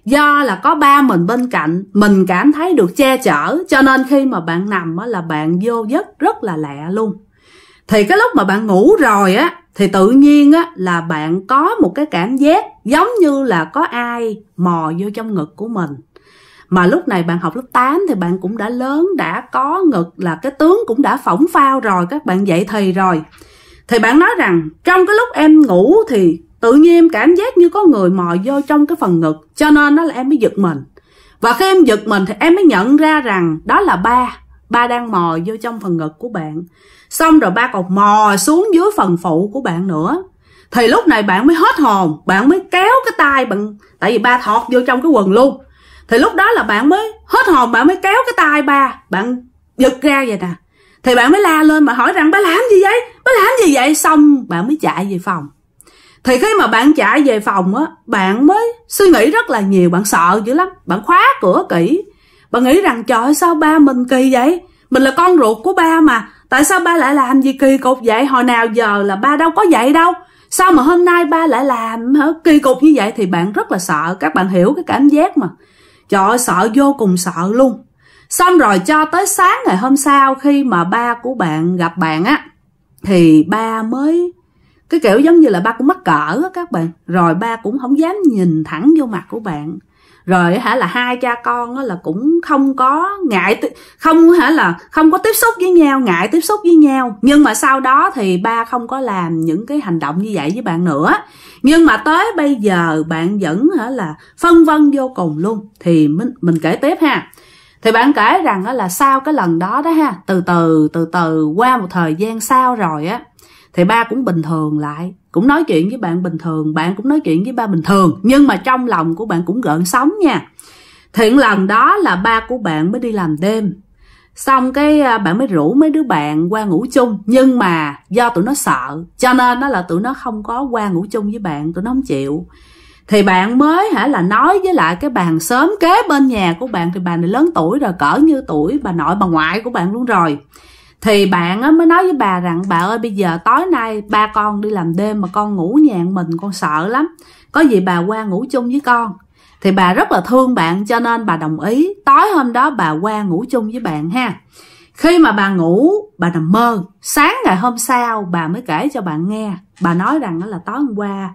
do là có ba mình bên cạnh mình cảm thấy được che chở cho nên khi mà bạn nằm á là bạn vô giấc rất là lẹ luôn thì cái lúc mà bạn ngủ rồi á thì tự nhiên á là bạn có một cái cảm giác giống như là có ai mò vô trong ngực của mình mà lúc này bạn học lớp 8 thì bạn cũng đã lớn đã có ngực là cái tướng cũng đã phỏng phao rồi các bạn dậy thì rồi thì bạn nói rằng trong cái lúc em ngủ thì tự nhiên em cảm giác như có người mò vô trong cái phần ngực cho nên nó là em mới giật mình và khi em giật mình thì em mới nhận ra rằng đó là ba ba đang mò vô trong phần ngực của bạn xong rồi ba còn mò xuống dưới phần phụ của bạn nữa thì lúc này bạn mới hết hồn bạn mới kéo cái tay bạn tại vì ba thọt vô trong cái quần luôn thì lúc đó là bạn mới hết hồn bạn mới kéo cái tay ba bạn giật ra vậy nè thì bạn mới la lên mà hỏi rằng ba làm gì vậy ba làm gì vậy xong bạn mới chạy về phòng thì khi mà bạn chạy về phòng á bạn mới suy nghĩ rất là nhiều bạn sợ dữ lắm bạn khóa cửa kỹ bạn nghĩ rằng trời sao ba mình kỳ vậy mình là con ruột của ba mà tại sao ba lại làm gì kỳ cục vậy hồi nào giờ là ba đâu có vậy đâu sao mà hôm nay ba lại làm hả kỳ cục như vậy thì bạn rất là sợ các bạn hiểu cái cảm giác mà trời sợ vô cùng sợ luôn xong rồi cho tới sáng ngày hôm sau khi mà ba của bạn gặp bạn á thì ba mới cái kiểu giống như là ba cũng mắc cỡ á các bạn rồi ba cũng không dám nhìn thẳng vô mặt của bạn rồi hả là hai cha con là cũng không có ngại không hả là không có tiếp xúc với nhau ngại tiếp xúc với nhau nhưng mà sau đó thì ba không có làm những cái hành động như vậy với bạn nữa nhưng mà tới bây giờ bạn vẫn hả là phân vân vô cùng luôn thì mình, mình kể tiếp ha thì bạn kể rằng là sau cái lần đó đó ha từ từ từ từ qua một thời gian sau rồi á thì ba cũng bình thường lại cũng nói chuyện với bạn bình thường bạn cũng nói chuyện với ba bình thường nhưng mà trong lòng của bạn cũng gợn sóng nha thiện lần đó là ba của bạn mới đi làm đêm xong cái à, bạn mới rủ mấy đứa bạn qua ngủ chung nhưng mà do tụi nó sợ cho nên nó là tụi nó không có qua ngủ chung với bạn tụi nó không chịu thì bạn mới hả là nói với lại cái bàn sớm kế bên nhà của bạn thì bà này lớn tuổi rồi cỡ như tuổi bà nội bà ngoại của bạn luôn rồi thì bạn á mới nói với bà rằng bà ơi bây giờ tối nay ba con đi làm đêm mà con ngủ nhàn mình con sợ lắm có gì bà qua ngủ chung với con thì bà rất là thương bạn cho nên bà đồng ý tối hôm đó bà qua ngủ chung với bạn ha khi mà bà ngủ bà nằm mơ sáng ngày hôm sau bà mới kể cho bạn nghe bà nói rằng đó là tối hôm qua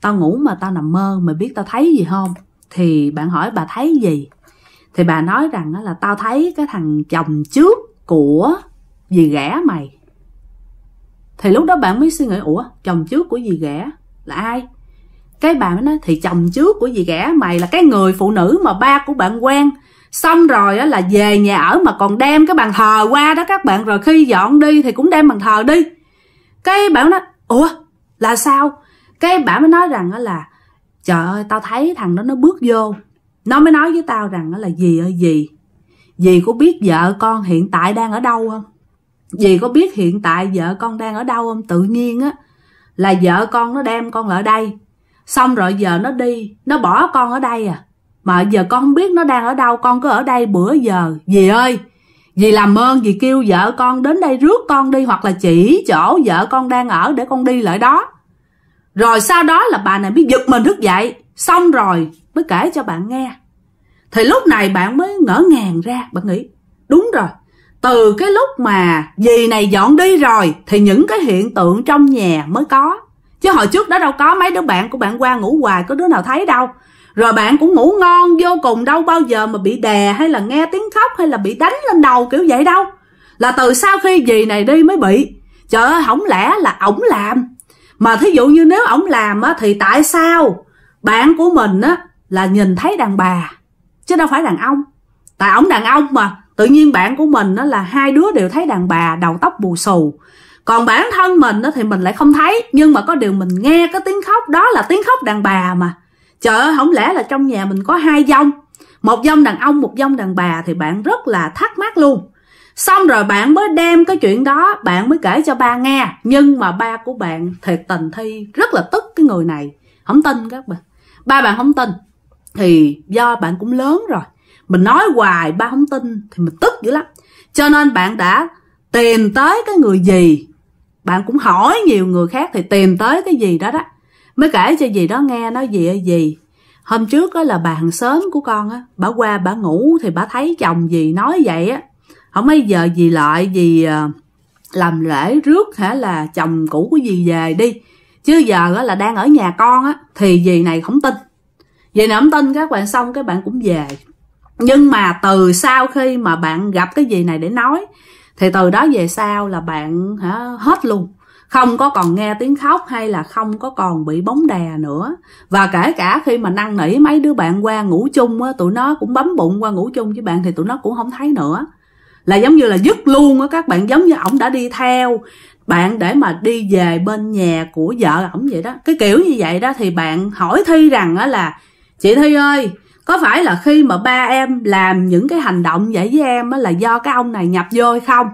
tao ngủ mà tao nằm mơ mày biết tao thấy gì không thì bạn hỏi bà thấy gì thì bà nói rằng đó là tao thấy cái thằng chồng trước của Dì ghẻ mày. Thì lúc đó bạn mới suy nghĩ, ủa chồng trước của dì ghẻ là ai? Cái bà mới nói, thì chồng trước của dì ghẻ mày là cái người phụ nữ mà ba của bạn quen. Xong rồi là về nhà ở mà còn đem cái bàn thờ qua đó các bạn. Rồi khi dọn đi thì cũng đem bàn thờ đi. Cái bạn nói, ủa là sao? Cái bà mới nói rằng là trời ơi tao thấy thằng đó nó bước vô nó mới nói với tao rằng là gì ơi gì dì có biết vợ con hiện tại đang ở đâu không dì có biết hiện tại vợ con đang ở đâu không tự nhiên á là vợ con nó đem con lại đây xong rồi giờ nó đi nó bỏ con ở đây à mà giờ con không biết nó đang ở đâu con cứ ở đây bữa giờ dì ơi dì làm ơn dì kêu vợ con đến đây rước con đi hoặc là chỉ chỗ vợ con đang ở để con đi lại đó rồi sau đó là bà này mới giật mình thức dậy xong rồi mới kể cho bạn nghe thì lúc này bạn mới ngỡ ngàng ra bạn nghĩ đúng rồi từ cái lúc mà dì này dọn đi rồi thì những cái hiện tượng trong nhà mới có chứ hồi trước đó đâu có mấy đứa bạn của bạn qua ngủ hoài có đứa nào thấy đâu rồi bạn cũng ngủ ngon vô cùng đâu bao giờ mà bị đè hay là nghe tiếng khóc hay là bị đánh lên đầu kiểu vậy đâu là từ sau khi dì này đi mới bị trời ơi không lẽ là ổng làm mà thí dụ như nếu ổng làm á thì tại sao bạn của mình á là nhìn thấy đàn bà chứ đâu phải đàn ông tại ổng đàn ông mà tự nhiên bạn của mình đó là hai đứa đều thấy đàn bà đầu tóc bù xù còn bản thân mình đó thì mình lại không thấy nhưng mà có điều mình nghe cái tiếng khóc đó là tiếng khóc đàn bà mà trời ơi không lẽ là trong nhà mình có hai dông một dông đàn ông một dông đàn bà thì bạn rất là thắc mắc luôn xong rồi bạn mới đem cái chuyện đó bạn mới kể cho ba nghe nhưng mà ba của bạn thiệt tình thi rất là tức cái người này không tin các bạn ba bạn không tin thì do bạn cũng lớn rồi mình nói hoài ba không tin thì mình tức dữ lắm cho nên bạn đã tìm tới cái người gì bạn cũng hỏi nhiều người khác thì tìm tới cái gì đó đó mới kể cho gì đó nghe nói gì ơi gì hôm trước đó là bà hàng xóm của con á bà qua bà ngủ thì bà thấy chồng gì nói vậy á không mấy giờ gì lại gì ờ, làm lễ rước hả là chồng cũ của gì về đi chứ giờ đó là đang ở nhà con á thì gì này không tin dì nào không tin các bạn xong các bạn cũng về nhưng mà từ sau khi mà bạn gặp cái gì này để nói thì từ đó về sau là bạn hả, hết luôn không có còn nghe tiếng khóc hay là không có còn bị bóng đè nữa và kể cả khi mà năn nỉ mấy đứa bạn qua ngủ chung á tụi nó cũng bấm bụng qua ngủ chung với bạn thì tụi nó cũng không thấy nữa là giống như là dứt luôn á các bạn giống như ổng đã đi theo bạn để mà đi về bên nhà của vợ ổng vậy đó cái kiểu như vậy đó thì bạn hỏi thi rằng á là chị thi ơi có phải là khi mà ba em làm những cái hành động vậy với em á là do cái ông này nhập vô hay không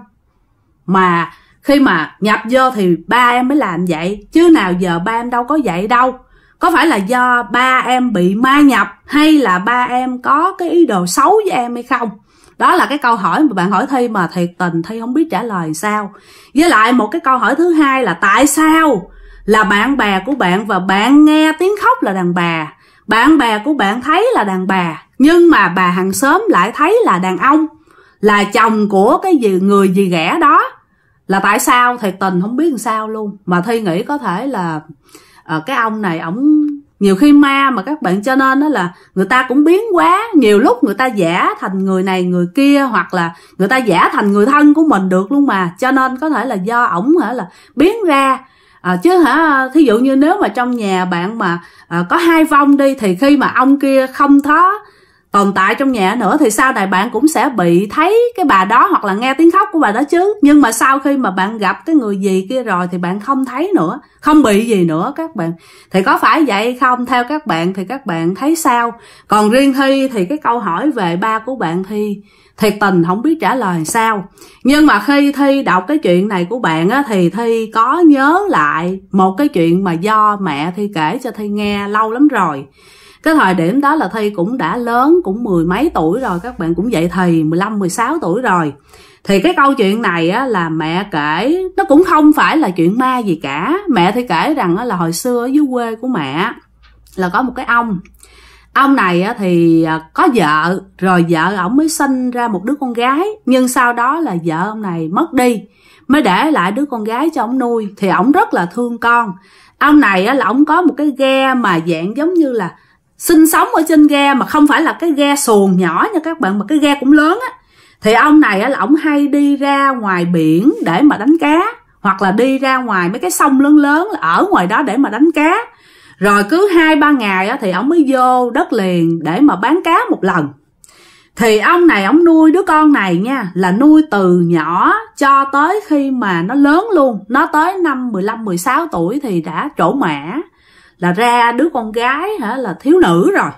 mà khi mà nhập vô thì ba em mới làm vậy chứ nào giờ ba em đâu có vậy đâu có phải là do ba em bị ma nhập hay là ba em có cái ý đồ xấu với em hay không đó là cái câu hỏi mà bạn hỏi thi mà thiệt tình thi không biết trả lời sao với lại một cái câu hỏi thứ hai là tại sao là bạn bè của bạn và bạn nghe tiếng khóc là đàn bà bạn bè của bạn thấy là đàn bà nhưng mà bà hàng xóm lại thấy là đàn ông là chồng của cái gì người gì ghẻ đó là tại sao thiệt tình không biết làm sao luôn mà thi nghĩ có thể là à, cái ông này ổng nhiều khi ma mà các bạn cho nên đó là người ta cũng biến quá nhiều lúc người ta giả thành người này người kia hoặc là người ta giả thành người thân của mình được luôn mà cho nên có thể là do ổng hả là biến ra à, chứ hả thí dụ như nếu mà trong nhà bạn mà à, có hai vong đi thì khi mà ông kia không thó tồn tại trong nhà nữa thì sau này bạn cũng sẽ bị thấy cái bà đó hoặc là nghe tiếng khóc của bà đó chứ nhưng mà sau khi mà bạn gặp cái người gì kia rồi thì bạn không thấy nữa không bị gì nữa các bạn thì có phải vậy không theo các bạn thì các bạn thấy sao còn riêng thi thì cái câu hỏi về ba của bạn thi thiệt tình không biết trả lời sao nhưng mà khi thi đọc cái chuyện này của bạn á thì thi có nhớ lại một cái chuyện mà do mẹ thi kể cho thi nghe lâu lắm rồi cái thời điểm đó là thi cũng đã lớn cũng mười mấy tuổi rồi các bạn cũng vậy thì mười sáu tuổi rồi thì cái câu chuyện này á, là mẹ kể nó cũng không phải là chuyện ma gì cả mẹ thì kể rằng á, là hồi xưa ở dưới quê của mẹ là có một cái ông ông này thì à, có vợ rồi vợ ổng mới sinh ra một đứa con gái nhưng sau đó là vợ ông này mất đi mới để lại đứa con gái cho ổng nuôi thì ổng rất là thương con ông này là ổng có một cái ghe mà dạng giống như là sinh sống ở trên ghe mà không phải là cái ghe xuồng nhỏ nha các bạn mà cái ghe cũng lớn á thì ông này là ổng hay đi ra ngoài biển để mà đánh cá hoặc là đi ra ngoài mấy cái sông lớn lớn ở ngoài đó để mà đánh cá rồi cứ hai ba ngày á thì ông mới vô đất liền để mà bán cá một lần thì ông này ông nuôi đứa con này nha là nuôi từ nhỏ cho tới khi mà nó lớn luôn nó tới năm 15 16 tuổi thì đã trổ mã là ra đứa con gái hả là thiếu nữ rồi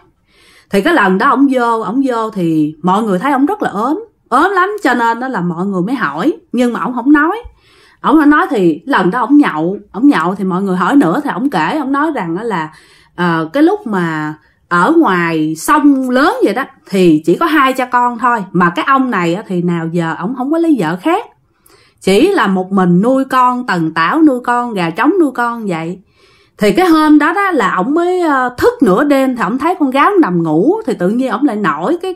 thì cái lần đó ông vô ông vô thì mọi người thấy ông rất là ốm ốm lắm cho nên đó là mọi người mới hỏi nhưng mà ông không nói ổng nói thì lần đó ổng nhậu ổng nhậu thì mọi người hỏi nữa thì ổng kể ổng nói rằng đó là uh, cái lúc mà ở ngoài sông lớn vậy đó thì chỉ có hai cha con thôi mà cái ông này thì nào giờ ổng không có lấy vợ khác chỉ là một mình nuôi con tần tảo nuôi con gà trống nuôi con vậy thì cái hôm đó đó là ổng mới ờ, thức nửa đêm thì ổng thấy con gái nằm ngủ thì tự nhiên ổng lại nổi cái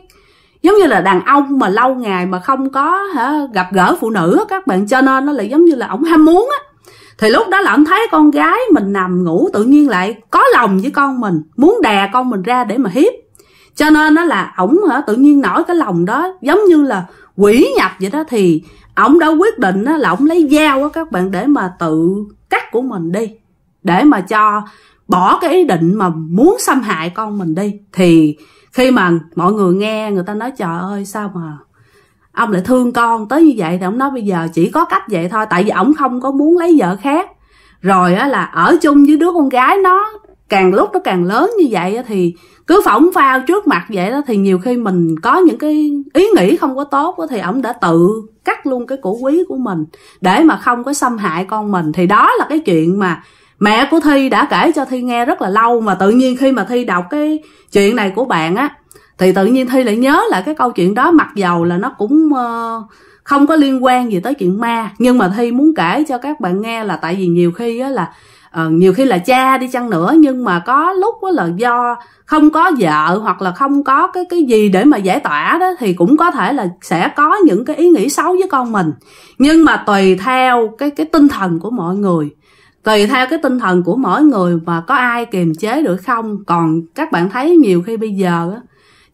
giống như là đàn ông mà lâu ngày mà không có hả, gặp gỡ phụ nữ các bạn cho nên nó là giống như là ổng ham muốn á thì lúc đó là ổng thấy con gái mình nằm ngủ tự nhiên lại có lòng với con mình muốn đè con mình ra để mà hiếp cho nên nó là ổng hả tự nhiên nổi cái lòng đó giống như là quỷ nhập vậy đó thì ổng đã quyết định đó là ổng lấy dao á các bạn để mà tự cắt của mình đi để mà cho bỏ cái ý định mà muốn xâm hại con mình đi thì khi mà mọi người nghe người ta nói trời ơi sao mà ông lại thương con tới như vậy thì ông nói bây giờ chỉ có cách vậy thôi tại vì ông không có muốn lấy vợ khác rồi á là ở chung với đứa con gái nó càng lúc nó càng lớn như vậy thì cứ phỏng phao trước mặt vậy đó thì nhiều khi mình có những cái ý nghĩ không có tốt đó, thì ổng đã tự cắt luôn cái cổ quý của mình để mà không có xâm hại con mình thì đó là cái chuyện mà mẹ của thi đã kể cho thi nghe rất là lâu mà tự nhiên khi mà thi đọc cái chuyện này của bạn á thì tự nhiên thi lại nhớ lại cái câu chuyện đó mặc dầu là nó cũng ờ, không có liên quan gì tới chuyện ma nhưng mà thi muốn kể cho các bạn nghe là tại vì nhiều khi á là ờ, nhiều khi là cha đi chăng nữa nhưng mà có lúc á là do không có vợ hoặc là không có cái cái gì để mà giải tỏa đó thì cũng có thể là sẽ có những cái ý nghĩ xấu với con mình nhưng mà tùy theo cái cái tinh thần của mọi người tùy theo cái tinh thần của mỗi người mà có ai kiềm chế được không còn các bạn thấy nhiều khi bây giờ á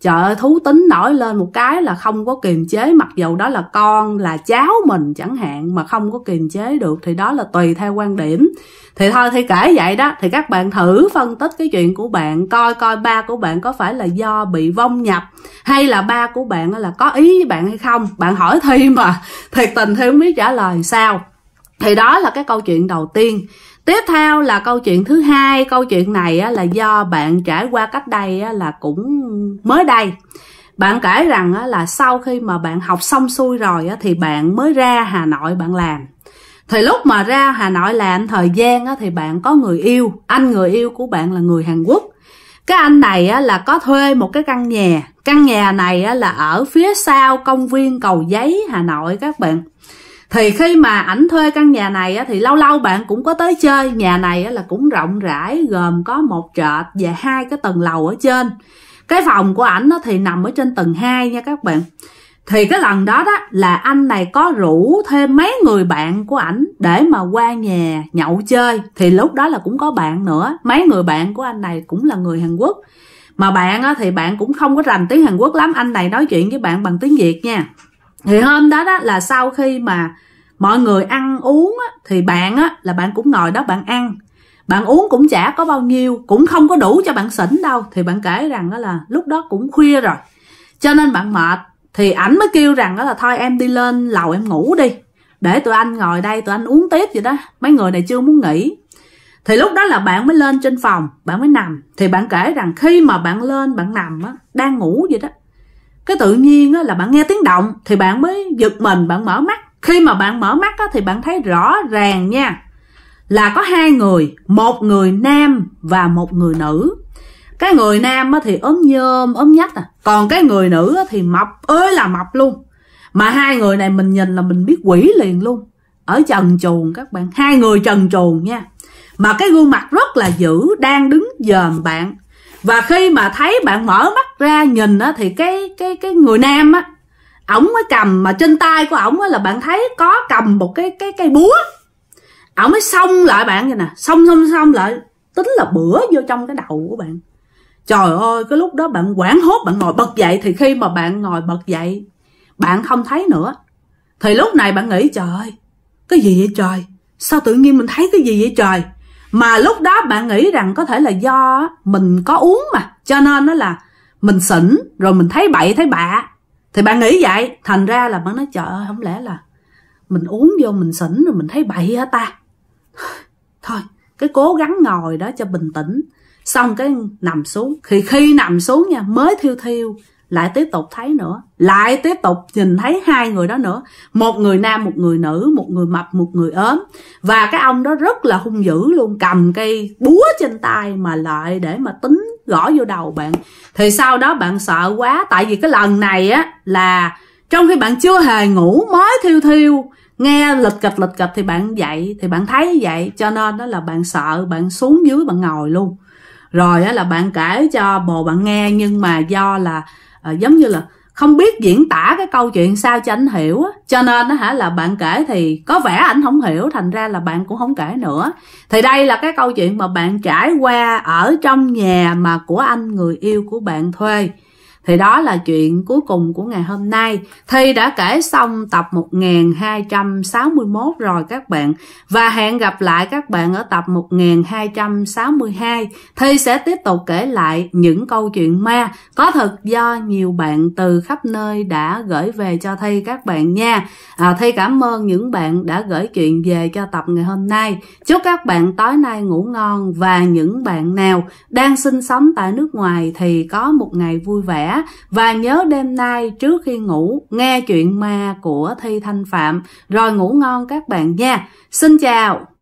trời ơi thú tính nổi lên một cái là không có kiềm chế mặc dù đó là con là cháu mình chẳng hạn mà không có kiềm chế được thì đó là tùy theo quan điểm thì thôi thì kể vậy đó thì các bạn thử phân tích cái chuyện của bạn coi coi ba của bạn có phải là do bị vong nhập hay là ba của bạn là có ý với bạn hay không bạn hỏi thi mà [LAUGHS] thiệt tình thì không biết trả lời sao thì đó là cái câu chuyện đầu tiên tiếp theo là câu chuyện thứ hai câu chuyện này á, là do bạn trải qua cách đây á, là cũng mới đây bạn kể rằng á, là sau khi mà bạn học xong xuôi rồi á, thì bạn mới ra hà nội bạn làm thì lúc mà ra hà nội làm thời gian á, thì bạn có người yêu anh người yêu của bạn là người hàn quốc cái anh này á, là có thuê một cái căn nhà căn nhà này á, là ở phía sau công viên cầu giấy hà nội các bạn thì khi mà ảnh thuê căn nhà này á, thì lâu lâu bạn cũng có tới chơi nhà này á, là cũng rộng rãi gồm có một trệt và hai cái tầng lầu ở trên cái phòng của ảnh á, thì nằm ở trên tầng 2 nha các bạn thì cái lần đó đó là anh này có rủ thêm mấy người bạn của ảnh để mà qua nhà nhậu chơi thì lúc đó là cũng có bạn nữa mấy người bạn của anh này cũng là người hàn quốc mà bạn á, thì bạn cũng không có rành tiếng hàn quốc lắm anh này nói chuyện với bạn bằng tiếng việt nha thì hôm đó đó là sau khi mà mọi người ăn uống á, thì bạn á, là bạn cũng ngồi đó bạn ăn bạn uống cũng chả có bao nhiêu cũng không có đủ cho bạn xỉn đâu thì bạn kể rằng đó là lúc đó cũng khuya rồi cho nên bạn mệt thì ảnh mới kêu rằng đó là thôi em đi lên lầu em ngủ đi để tụi anh ngồi đây tụi anh uống tiếp vậy đó mấy người này chưa muốn nghỉ thì lúc đó là bạn mới lên trên phòng bạn mới nằm thì bạn kể rằng khi mà bạn lên bạn nằm á đang ngủ vậy đó cái tự nhiên là bạn nghe tiếng động thì bạn mới giật mình bạn mở mắt khi mà bạn mở mắt thì bạn thấy rõ ràng nha là có hai người một người nam và một người nữ cái người nam thì ốm nhôm ốm nhách à còn cái người nữ thì mập ơi là mập luôn mà hai người này mình nhìn là mình biết quỷ liền luôn ở trần truồng các bạn hai người trần truồng nha mà cái gương mặt rất là dữ đang đứng dòm bạn và khi mà thấy bạn mở mắt ra nhìn á thì cái cái cái người nam á ổng mới cầm mà trên tay của ổng là bạn thấy có cầm một cái cái cây búa ổng mới xông lại bạn vậy nè xông xông xông lại tính là bữa vô trong cái đầu của bạn trời ơi cái lúc đó bạn quảng hốt bạn ngồi bật dậy thì khi mà bạn ngồi bật dậy bạn không thấy nữa thì lúc này bạn nghĩ trời ơi cái gì vậy trời sao tự nhiên mình thấy cái gì vậy trời mà lúc đó bạn nghĩ rằng có thể là do mình có uống mà cho nên nó là mình xỉn rồi mình thấy bậy thấy bạ thì bạn nghĩ vậy thành ra là bạn nói trời ơi không lẽ là mình uống vô mình xỉn rồi mình thấy bậy hả ta [LAUGHS] thôi cái cố gắng ngồi đó cho bình tĩnh xong cái nằm xuống thì khi nằm xuống nha mới thiêu thiêu lại tiếp tục thấy nữa lại tiếp tục nhìn thấy hai người đó nữa một người nam một người nữ một người mập một người ốm và cái ông đó rất là hung dữ luôn cầm cây búa trên tay mà lại để mà tính gõ vô đầu bạn thì sau đó bạn sợ quá tại vì cái lần này á là trong khi bạn chưa hề ngủ mới thiêu thiêu nghe lịch kịch lịch kịch thì bạn dậy thì bạn thấy vậy cho nên đó là bạn sợ bạn xuống dưới bạn ngồi luôn rồi á là bạn kể cho bồ bạn nghe nhưng mà do là à, giống như là không biết diễn tả cái câu chuyện sao cho anh hiểu á cho nên á hả là bạn kể thì có vẻ anh không hiểu thành ra là bạn cũng không kể nữa thì đây là cái câu chuyện mà bạn trải qua ở trong nhà mà của anh người yêu của bạn thuê thì đó là chuyện cuối cùng của ngày hôm nay. Thi đã kể xong tập 1261 rồi các bạn. Và hẹn gặp lại các bạn ở tập 1262. Thi sẽ tiếp tục kể lại những câu chuyện ma có thật do nhiều bạn từ khắp nơi đã gửi về cho Thi các bạn nha. À, Thi cảm ơn những bạn đã gửi chuyện về cho tập ngày hôm nay. Chúc các bạn tối nay ngủ ngon và những bạn nào đang sinh sống tại nước ngoài thì có một ngày vui vẻ và nhớ đêm nay trước khi ngủ nghe chuyện ma của Thi Thanh Phạm rồi ngủ ngon các bạn nha. Xin chào!